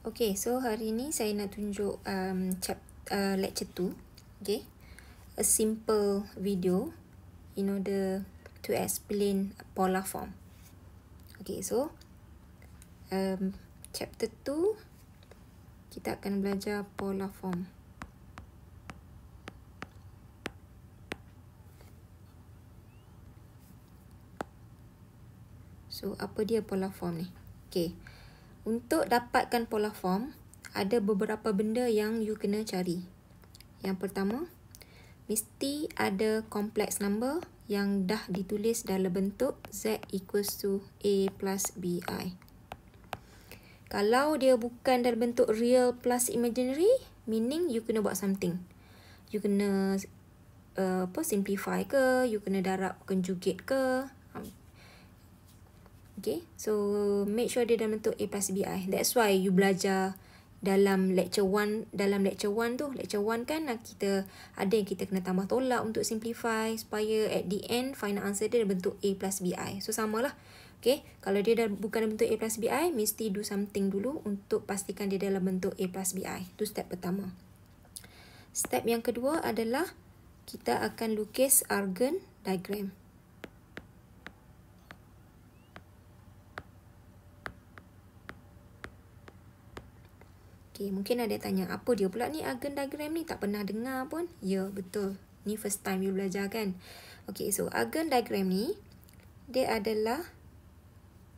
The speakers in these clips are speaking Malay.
Okay, so hari ni saya nak tunjuk um, chap, uh, lecture 2. Okay. A simple video in order to explain polar form. Okay, so um, chapter 2 kita akan belajar polar form. So, apa dia polar form ni? Okay. Untuk dapatkan pola form, ada beberapa benda yang you kena cari. Yang pertama, mesti ada kompleks number yang dah ditulis dalam bentuk Z equals to A plus BI. Kalau dia bukan dalam bentuk real plus imaginary, meaning you kena buat something. You kena uh, apa, simplify ke, you kena darab conjugate ke, Okay, so make sure dia dalam bentuk A plus bi. That's why you belajar dalam lecture 1, dalam lecture 1 tu, lecture 1 kan ah, kita ada yang kita kena tambah tolak untuk simplify supaya at the end final answer dia dalam bentuk A plus bi. I. So, samalah. Okay, kalau dia dah bukan dalam bentuk A plus bi, mesti do something dulu untuk pastikan dia dalam bentuk A plus bi. Itu step pertama. Step yang kedua adalah kita akan lukis argon diagram. Okay, mungkin ada tanya apa dia pula ni agen diagram ni tak pernah dengar pun. Ya, yeah, betul. Ni first time you belajar kan. Okay, so agen diagram ni dia adalah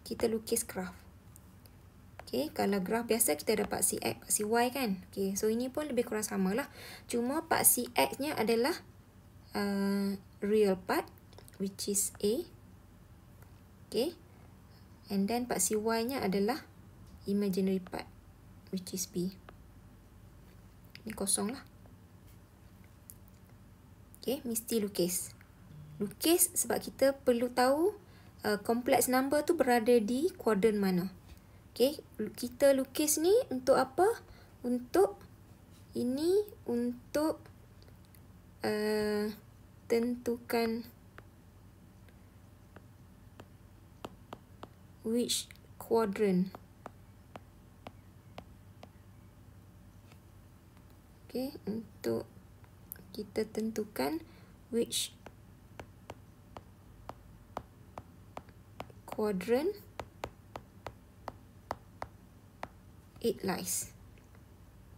kita lukis graf. Okay, kalau graf biasa kita ada paksi X, paksi Y kan. Okay, so ini pun lebih kurang sama lah. Cuma paksi X nya adalah uh, real part which is A. Okay. And then paksi Y nya adalah imaginary part which is B. Ini kosong lah. Okay, mesti lukis. Lukis sebab kita perlu tahu uh, kompleks uh, number tu berada di kuadran mana. Okay, kita lukis ni untuk apa? Untuk, ini untuk uh, tentukan which quadrant. okay, untuk kita tentukan which quadrant it lies.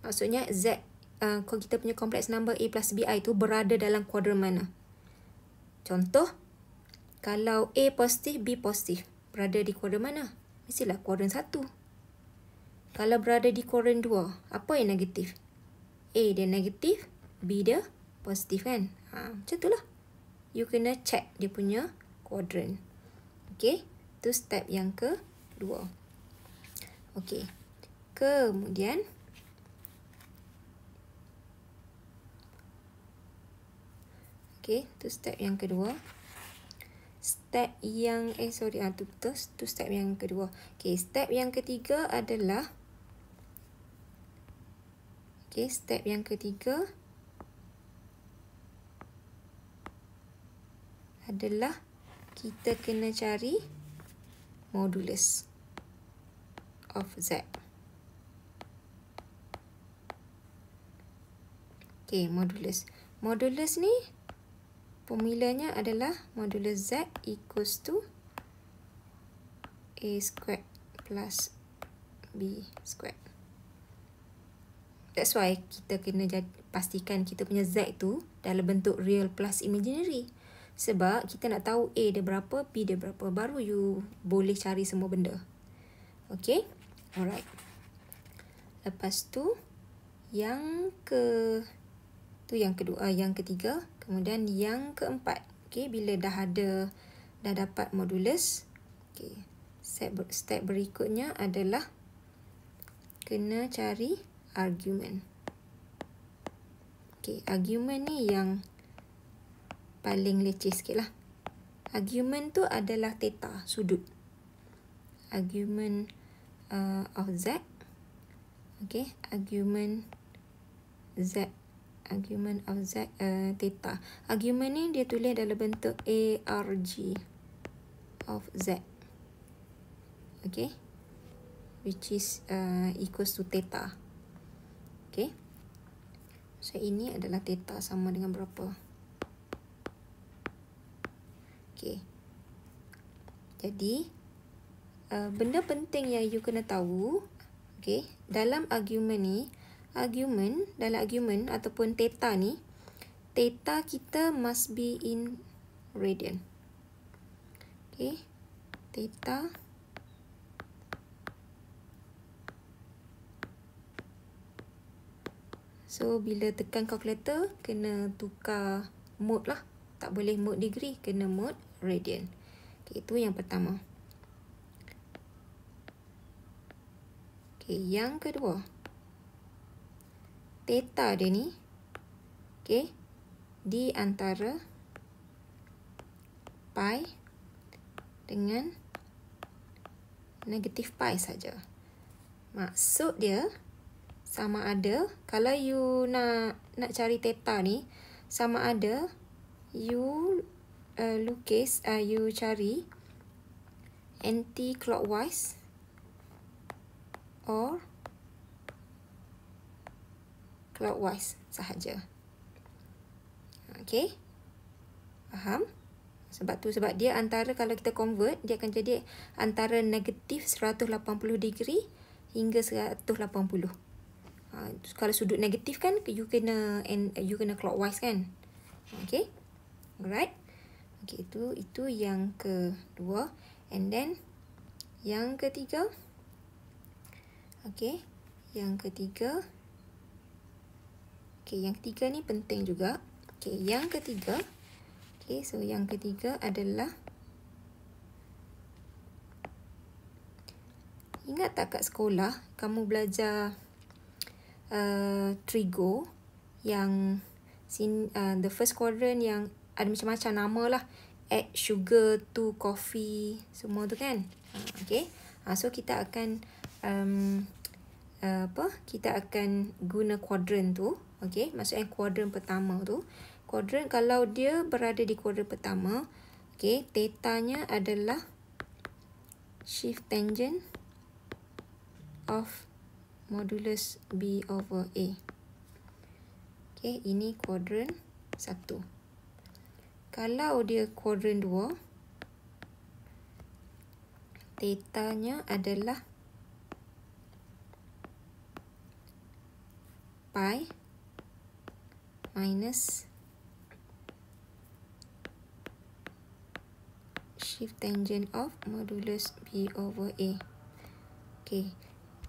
Maksudnya Z, uh, kalau kita punya kompleks number A plus BI tu berada dalam quadrant mana. Contoh, kalau A positif, B positif, berada di quadrant mana? Mestilah quadrant satu. Kalau berada di quadrant dua, apa yang negatif? A dia negatif, B dia positif kan? Ha, macam tu lah. You kena check dia punya quadrant. Okay. Tu step yang ke dua, Okay. Kemudian. Okay. Tu step yang kedua. Step yang, eh sorry. ah tu, tu, tu step yang kedua. Okay. Step yang ketiga adalah. Okey, step yang ketiga adalah kita kena cari modulus of Z. Okey, modulus. Modulus ni formulanya adalah modulus Z equals to A squared plus B squared. That's why kita kena pastikan kita punya Z tu dalam bentuk real plus imaginary. Sebab kita nak tahu A dia berapa, B dia berapa. Baru you boleh cari semua benda. Okay? Alright. Lepas tu, yang ke... Tu yang kedua, ah, yang ketiga. Kemudian yang keempat. Okay, bila dah ada, dah dapat modulus. Okay. Step, step berikutnya adalah kena cari argument. Okay, argument ni yang paling leceh sikit lah. Argument tu adalah theta, sudut. Argument uh, of z. Okay, argument z. Argument of z, uh, theta. Argument ni dia tulis dalam bentuk arg of z. Okay, which is uh, equals to theta. Okay. Okey, so ini adalah theta sama dengan berapa Okey, jadi uh, benda penting yang you kena tahu Okey, dalam argument ni argument, dalam argument ataupun theta ni theta kita must be in radian Okey, theta So bila tekan calculator kena tukar mode lah. Tak boleh mode degree, kena mode radian. Okay, itu yang pertama. Okay, yang kedua. Theta dia ni. Okay. Di antara pi dengan negatif pi saja. Maksud dia sama ada kalau you nak nak cari theta ni sama ada you uh, lukis uh, you cari anti clockwise or clockwise sahaja okey faham sebab tu sebab dia antara kalau kita convert dia akan jadi antara negatif 180 degree hingga 180 uh, kalau sudut negatif kan you kena and uh, you kena clockwise kan okay, alright okay itu itu yang kedua and then yang ketiga okay, yang ketiga okay yang ketiga ni penting juga okay yang ketiga okay so yang ketiga adalah Ingat tak kat sekolah kamu belajar uh, trigo yang sin, uh, the first quadrant yang ada macam-macam nama lah. Add sugar to coffee semua tu kan. Uh, okay. Uh, so kita akan um, uh, apa? Kita akan guna quadrant tu. Okay. Maksudnya quadrant pertama tu. Quadrant kalau dia berada di quadrant pertama. Okay. theta nya adalah shift tangent of modulus B over A. Okay, ini kuadran satu. Kalau dia kuadran 2, tetanya adalah pi minus shift tangent of modulus B over A. Okay.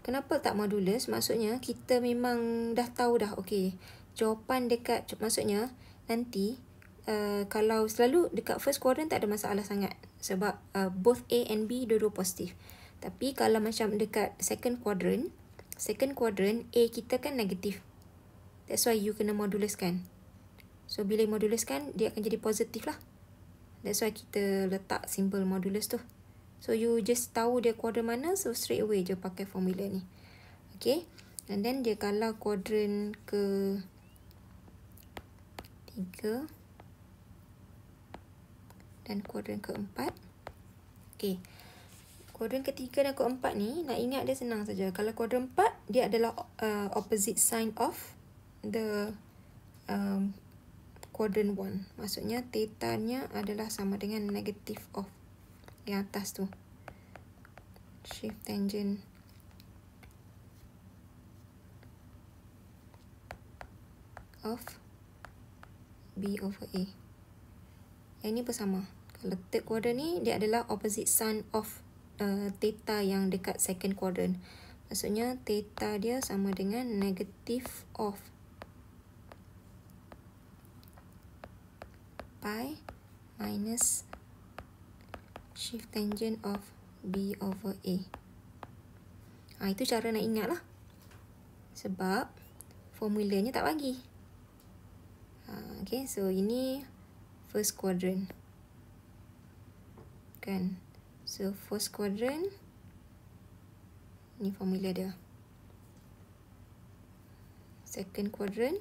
Kenapa tak modulus? Maksudnya kita memang dah tahu dah okay. Jawapan dekat maksudnya nanti uh, kalau selalu dekat first quadrant tak ada masalah sangat sebab uh, both A and B dua-dua positif. Tapi kalau macam dekat second quadrant, second quadrant A kita kan negatif. That's why you kena moduluskan. So bila moduluskan dia akan jadi positif lah. That's why kita letak simbol modulus tu. So you just tahu dia kuadran mana so straight away je pakai formula ni. Okay. And then dia kalah kuadran ke tiga dan kuadran ke empat, Okay. Kuadran ketiga dan kuadran 4 ni nak ingat dia senang saja. Kalau kuadran empat, dia adalah uh, opposite sign of the um, one. Maksudnya theta nya adalah sama dengan negative of yang atas tu shift tangent of B over A yang ni pun kalau third quadrant ni dia adalah opposite sign of uh, theta yang dekat second quadrant maksudnya theta dia sama dengan negative of pi minus shift tangent of B over A ha, itu cara nak ingat lah sebab formulanya tak bagi ha, ok so ini first quadrant kan so first quadrant ni formula dia second quadrant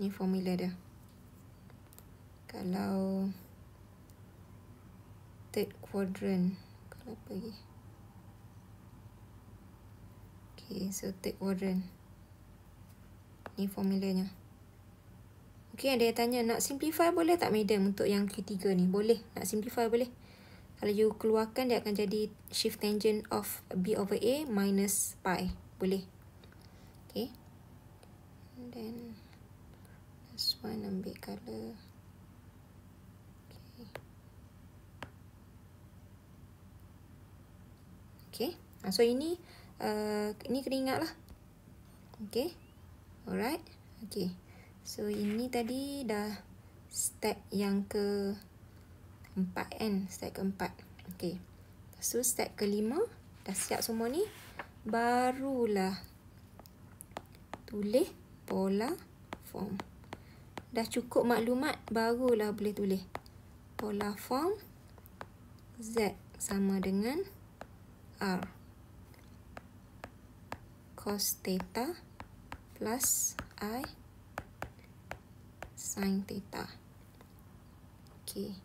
ni formula dia kalau third quadrant kalau pergi okay so third quadrant ni formulanya Okay, ada yang tanya, nak simplify boleh tak madam untuk yang ketiga ni? Boleh, nak simplify boleh. Kalau you keluarkan, dia akan jadi shift tangent of B over A minus pi. Boleh. Okay. then, this one ambil colour. Okay. Ah, so, ini uh, ini keringat lah. Okay. Alright. Okay. So, ini tadi dah step yang ke empat kan? Step ke empat. Okay. Lepas so, step ke lima. Dah siap semua ni. Barulah tulis pola form. Dah cukup maklumat, barulah boleh tulis. Pola form Z sama dengan 0. R cos theta plus I sin theta Okay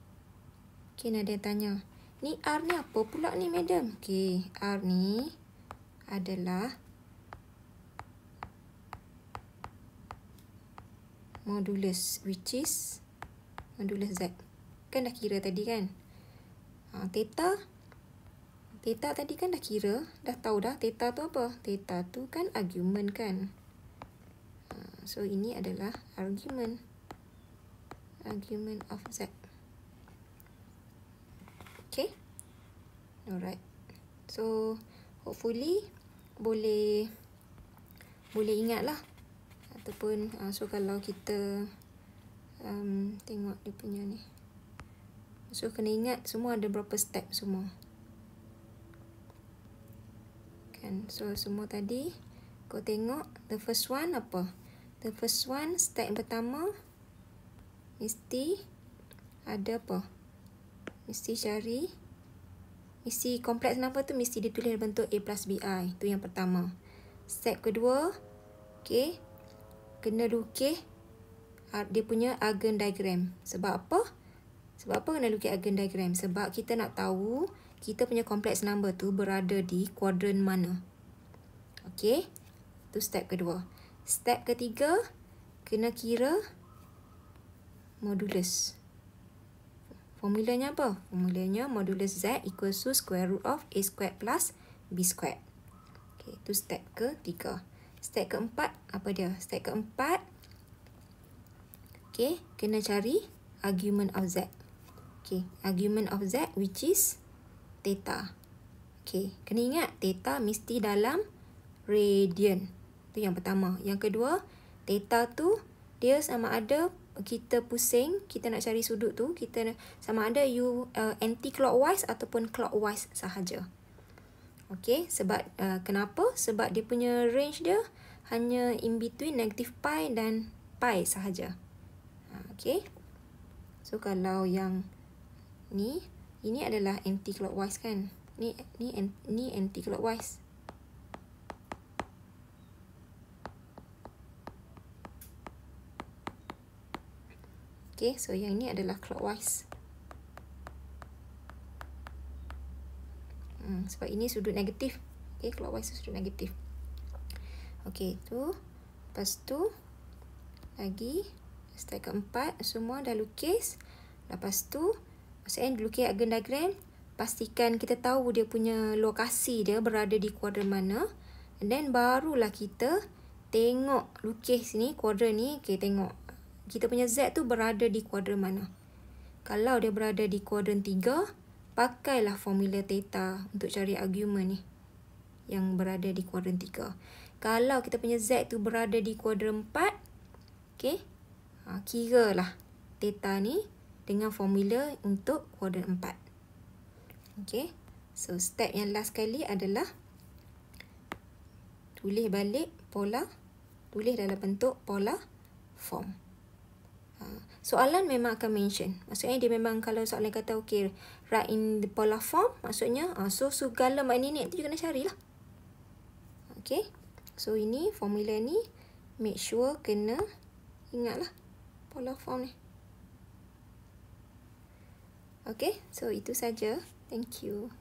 Okay Nadia tanya Ni R ni apa pula ni madam? Okay R ni adalah Modulus which is Modulus Z Kan dah kira tadi kan ha, Theta Theta tadi kan dah kira, dah tahu dah theta tu apa? Theta tu kan argument kan? Ha, so ini adalah argument argument of z. Okay? Alright. So hopefully boleh boleh ingatlah ataupun uh, so kalau kita um, tengok dia punya ni. So kena ingat semua ada berapa step semua. kan so semua tadi kau tengok the first one apa the first one step pertama mesti ada apa mesti cari mesti kompleks number tu mesti ditulis dalam bentuk a plus bi tu yang pertama step kedua okey kena lukis ah, dia punya argon diagram sebab apa sebab apa kena lukis argon diagram sebab kita nak tahu kita punya complex number tu berada di kuadran mana. Okey. Tu step kedua. Step ketiga kena kira modulus. Formulanya apa? Formulanya modulus Z equals to square root of A squared plus B squared. Okey, tu step ke tiga. Step ke empat apa dia? Step ke empat, okey, kena cari argument of Z. Okey, argument of Z which is theta. okay. kena ingat theta mesti dalam radian. Itu yang pertama. Yang kedua, theta tu dia sama ada kita pusing, kita nak cari sudut tu, kita sama ada you uh, eh, anti clockwise ataupun clockwise sahaja. Okay, sebab uh, kenapa? Sebab dia punya range dia hanya in between negative pi dan pi sahaja. Ha, okay, So kalau yang ni ini adalah anti clockwise kan? Ni ni ni anti clockwise. Okay, so yang ini adalah clockwise. Hmm, sebab ini sudut negatif. Okay, clockwise itu sudut negatif. Okay, tu. pas tu, lagi. Step keempat, semua dah lukis. Lepas tu, Maksudnya dulu kita agenda gram pastikan kita tahu dia punya lokasi dia berada di kuadran mana and then barulah kita tengok lukis sini kuadran ni okey tengok kita punya z tu berada di kuadran mana kalau dia berada di kuadran 3 pakailah formula theta untuk cari argument ni yang berada di kuadran 3 kalau kita punya z tu berada di kuadran 4 okay, ha, kira lah theta ni dengan formula untuk kuadran 4. Okey. So step yang last sekali adalah tulis balik pola tulis dalam bentuk pola form. Ha, soalan memang akan mention. Maksudnya dia memang kalau soalan kata okay, write in the pola form, maksudnya ha, so segala mak nenek tu you kena carilah. Okay. So ini formula ni make sure kena ingatlah pola form ni. Okay, so itu saja. Thank you.